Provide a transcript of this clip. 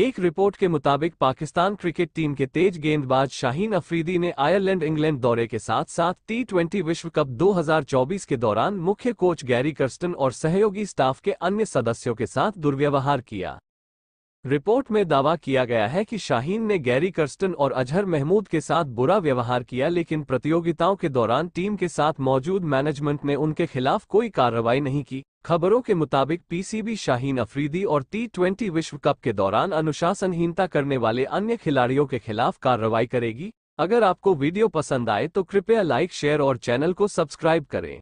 एक रिपोर्ट के मुताबिक पाकिस्तान क्रिकेट टीम के तेज गेंदबाज शाहीन अफरीदी ने आयरलैंड इंग्लैंड दौरे के साथ साथ टी ट्वेंटी विश्व कप 2024 के दौरान मुख्य कोच गैरी कर्स्टन और सहयोगी स्टाफ के अन्य सदस्यों के साथ दुर्व्यवहार किया रिपोर्ट में दावा किया गया है कि शाहीन ने गैरी कर्स्टन और अजहर महमूद के साथ बुरा व्यवहार किया लेकिन प्रतियोगिताओं के दौरान टीम के साथ मौजूद मैनेजमेंट ने उनके खिलाफ कोई कार्रवाई नहीं की खबरों के मुताबिक पीसीबी शाहीन अफरीदी और टी ट्वेंटी विश्व कप के दौरान अनुशासनहीनता करने वाले अन्य खिलाड़ियों के खिलाफ कार्रवाई करेगी अगर आपको वीडियो पसंद आए तो कृपया लाइक शेयर और चैनल को सब्सक्राइब करें